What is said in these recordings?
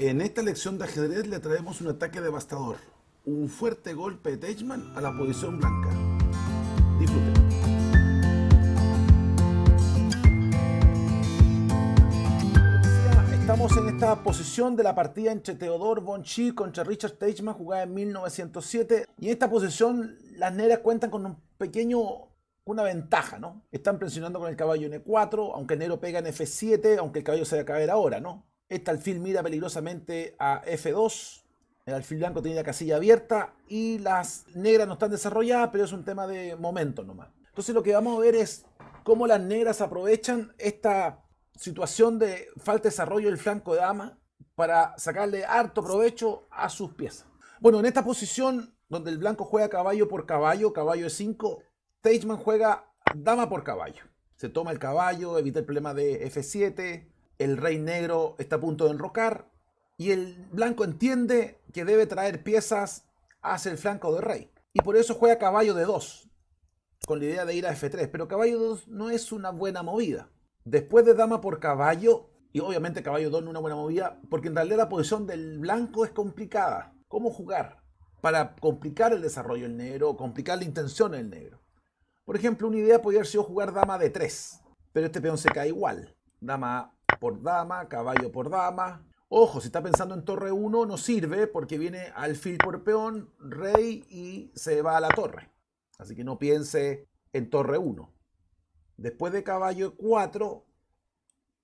En esta lección de ajedrez le traemos un ataque devastador, un fuerte golpe de Teichmann a la posición blanca. Disfruten. Estamos en esta posición de la partida entre Theodor von contra Richard Teichmann, jugada en 1907. Y en esta posición las negras cuentan con un pequeño una ventaja, ¿no? Están presionando con el caballo en E4, aunque el negro pega en F7, aunque el caballo se va a caer ahora, ¿no? Este alfil mira peligrosamente a F2. El alfil blanco tiene la casilla abierta y las negras no están desarrolladas, pero es un tema de momento nomás. Entonces lo que vamos a ver es cómo las negras aprovechan esta situación de falta de desarrollo del flanco de dama para sacarle harto provecho a sus piezas. Bueno, en esta posición donde el blanco juega caballo por caballo, caballo de 5, Teichmann juega dama por caballo. Se toma el caballo, evita el problema de F7, el rey negro está a punto de enrocar y el blanco entiende que debe traer piezas hacia el flanco del rey. Y por eso juega caballo de 2, con la idea de ir a F3, pero caballo 2 no es una buena movida. Después de dama por caballo, y obviamente caballo 2 no es una buena movida, porque en realidad la posición del blanco es complicada. ¿Cómo jugar? Para complicar el desarrollo del negro, complicar la intención del negro. Por ejemplo, una idea podría haber sido jugar dama de 3, pero este peón se cae igual. Dama por dama, caballo por dama. Ojo, si está pensando en torre 1 no sirve porque viene alfil por peón, rey y se va a la torre. Así que no piense en torre 1. Después de caballo 4,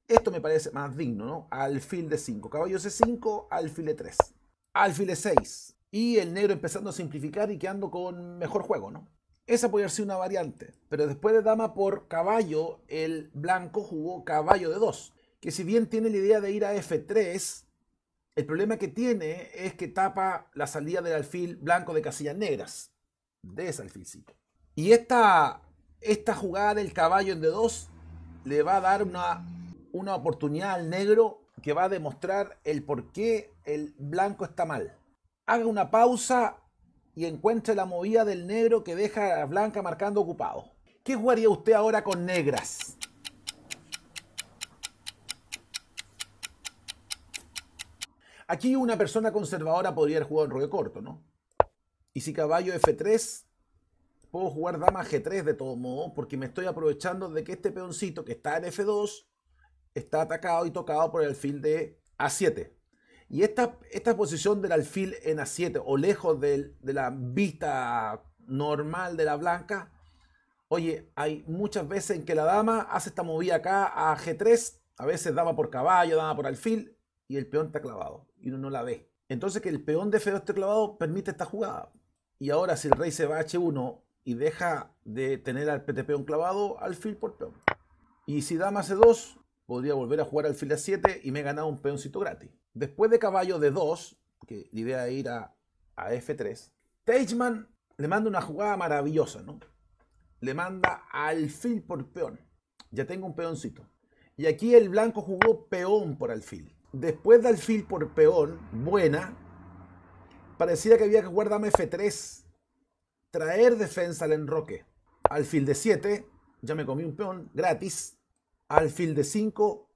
esto me parece más digno, ¿no? Alfil de 5. Caballo C5, alfil de 3. Alfil de 6. Y el negro empezando a simplificar y quedando con mejor juego, ¿no? Esa podría ser una variante. Pero después de dama por caballo, el blanco jugó caballo de 2 que si bien tiene la idea de ir a F3, el problema que tiene es que tapa la salida del alfil blanco de casillas negras, de ese alfilcito. Y esta, esta jugada del caballo en D2 le va a dar una, una oportunidad al negro que va a demostrar el por qué el blanco está mal. Haga una pausa y encuentre la movida del negro que deja a Blanca marcando ocupado. ¿Qué jugaría usted ahora con negras? Aquí una persona conservadora podría haber jugado en roque corto, ¿no? Y si caballo F3, puedo jugar dama G3 de todo modo, porque me estoy aprovechando de que este peoncito que está en F2 está atacado y tocado por el alfil de A7. Y esta, esta posición del alfil en A7, o lejos de la vista normal de la blanca, oye, hay muchas veces en que la dama hace esta movida acá a G3, a veces dama por caballo, dama por alfil, y el peón está clavado y uno no la ve. Entonces que el peón de feo esté clavado permite esta jugada. Y ahora si el rey se va a H1 y deja de tener al peón clavado, alfil por peón. Y si dama C2, podría volver a jugar alfil A7 y me he ganado un peoncito gratis. Después de caballo de 2 que la idea es ir a, F3, Teichmann le manda una jugada maravillosa, ¿no? Le manda alfil por peón. Ya tengo un peoncito. Y aquí el blanco jugó peón por alfil después de alfil por peón, buena, parecía que había que jugar F3, traer defensa al enroque. Alfil de 7, ya me comí un peón, gratis. Alfil de 5,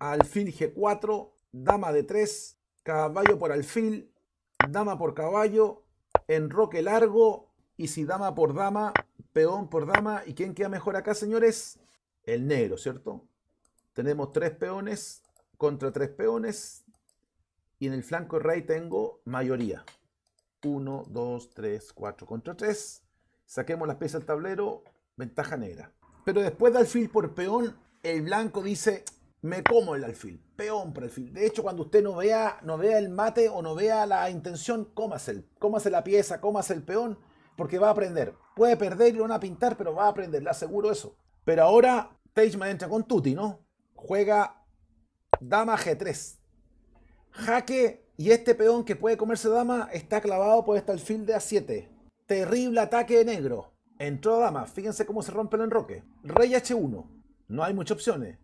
alfil G4, dama de 3, caballo por alfil, dama por caballo, enroque largo, y si dama por dama, peón por dama, ¿y quién queda mejor acá, señores? El negro, ¿cierto? Tenemos tres peones, contra tres peones y en el flanco rey tengo mayoría. 1, 2, 3, 4 contra 3. Saquemos las piezas al tablero, ventaja negra. Pero después de alfil por peón, el blanco dice, me como el alfil, peón por alfil. De hecho, cuando usted no vea, no vea el mate o no vea la intención, cómase, cómase la pieza, cómase el peón, porque va a aprender. Puede perder y lo van a pintar, pero va a aprender, le aseguro eso. Pero ahora Teichmann entra con Tutti, ¿no? Juega Dama G3. Jaque y este peón que puede comerse dama está clavado por este alfil de A7. Terrible ataque de negro. Entró dama. Fíjense cómo se rompe el enroque. Rey H1. No hay muchas opciones.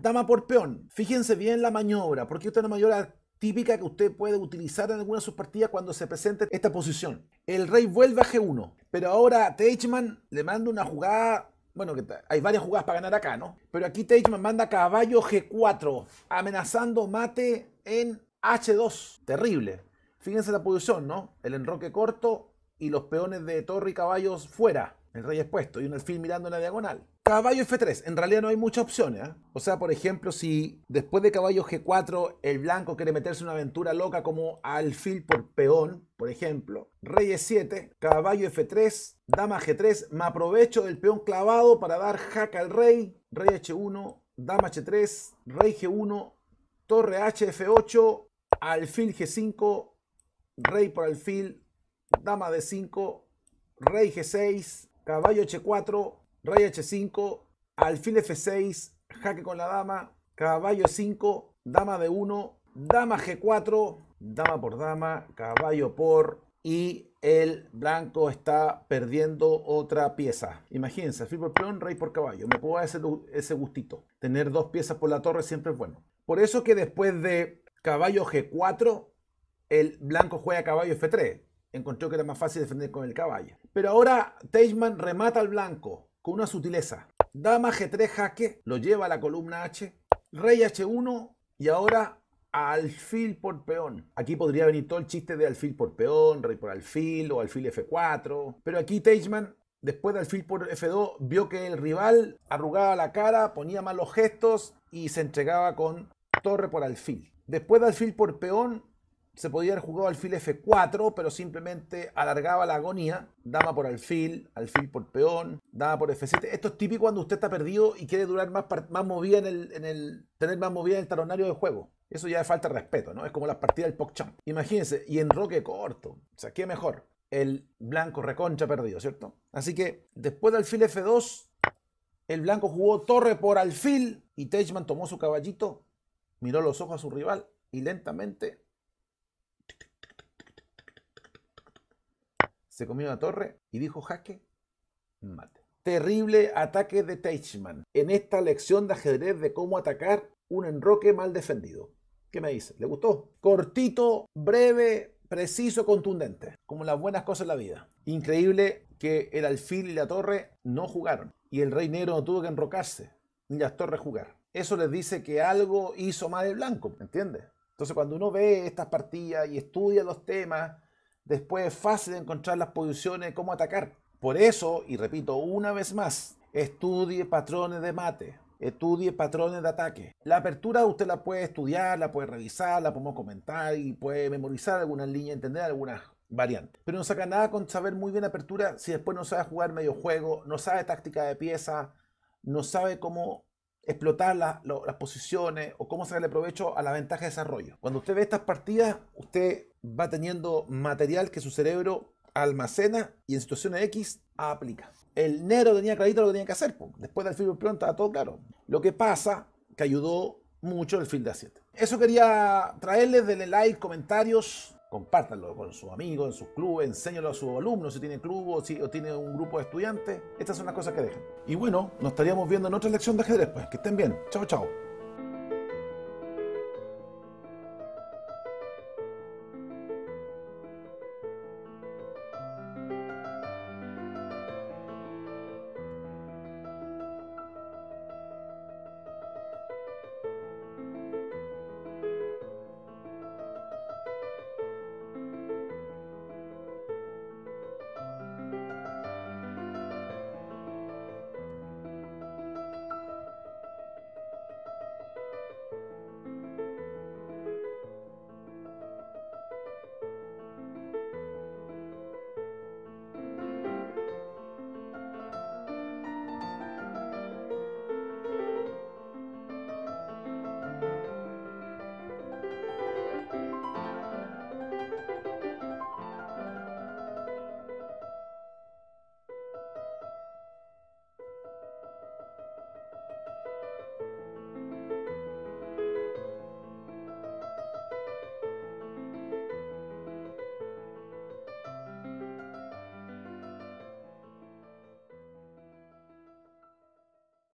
Dama por peón. Fíjense bien la maniobra, porque esta es una maniobra típica que usted puede utilizar en alguna de sus partidas cuando se presente esta posición. El rey vuelve a G1, pero ahora Teichmann le manda una jugada bueno, que hay varias jugadas para ganar acá, ¿no? Pero aquí me manda caballo G4, amenazando mate en H2. Terrible. Fíjense la posición, ¿no? El enroque corto y los peones de torre y caballos fuera el rey expuesto y un alfil mirando en la diagonal. Caballo F3, en realidad no hay muchas opciones. ¿eh? O sea, por ejemplo, si después de caballo G4 el blanco quiere meterse en una aventura loca como alfil por peón, por ejemplo, rey E7, caballo F3, dama G3, me aprovecho del peón clavado para dar jaca al rey, rey H1, dama H3, rey G1, torre HF8, alfil G5, rey por alfil, dama D5, rey G6, caballo H4, rey H5, alfil F6, jaque con la dama, caballo 5, dama de 1, dama G4, dama por dama, caballo por y el blanco está perdiendo otra pieza. Imagínense, alfil por peón, rey por caballo. Me puedo dar ese gustito. Tener dos piezas por la torre siempre es bueno. Por eso que después de caballo G4, el blanco juega caballo F3 encontró que era más fácil defender con el caballo. Pero ahora Teichmann remata al blanco con una sutileza. Dama G3 jaque, lo lleva a la columna H, rey H1 y ahora alfil por peón. Aquí podría venir todo el chiste de alfil por peón, rey por alfil o alfil F4, pero aquí Teichmann después de alfil por F2 vio que el rival arrugaba la cara, ponía malos gestos y se entregaba con torre por alfil. Después de alfil por peón se podía haber jugado alfil F4, pero simplemente alargaba la agonía. Dama por alfil, alfil por peón, dama por F7. Esto es típico cuando usted está perdido y quiere durar más, más movida en el, tener más movida en el talonario de juego. Eso ya es falta respeto, ¿no? Es como las partidas del PogChamp. Imagínense, y en roque corto. O sea, ¿qué mejor? El blanco reconcha perdido, ¿cierto? Así que después del alfil F2, el blanco jugó torre por alfil y Teichmann tomó su caballito, miró los ojos a su rival y lentamente se comió la torre y dijo jaque mate. Terrible ataque de Teichmann en esta lección de ajedrez de cómo atacar un enroque mal defendido. ¿Qué me dice? ¿Le gustó? Cortito, breve, preciso, contundente, como las buenas cosas de la vida. Increíble que el alfil y la torre no jugaron y el rey negro no tuvo que enrocarse ni las torres jugar. Eso les dice que algo hizo mal el blanco, ¿me entiendes? Entonces cuando uno ve estas partidas y estudia los temas Después es fácil encontrar las posiciones de cómo atacar. Por eso, y repito una vez más, estudie patrones de mate, estudie patrones de ataque. La apertura usted la puede estudiar, la puede revisar, la podemos comentar y puede memorizar algunas líneas, entender algunas variantes. Pero no saca nada con saber muy bien apertura si después no sabe jugar medio juego, no sabe táctica de pieza, no sabe cómo explotar las posiciones o cómo sacarle provecho a la ventaja de desarrollo. Cuando usted ve estas partidas, usted va teniendo material que su cerebro almacena y en situaciones X aplica. El negro tenía clarito lo que tenía que hacer. Después del field pronto todo claro. Lo que pasa que ayudó mucho el field de A7. Eso quería traerles, denle like, comentarios, compártanlo con sus amigos, en sus clubes, enséñalo a sus alumnos si tiene club o, si, tiene un grupo de estudiantes. Estas son las cosas que dejan. Y bueno, nos estaríamos viendo en otra lección de ajedrez, pues. Que estén bien. Chao, chao.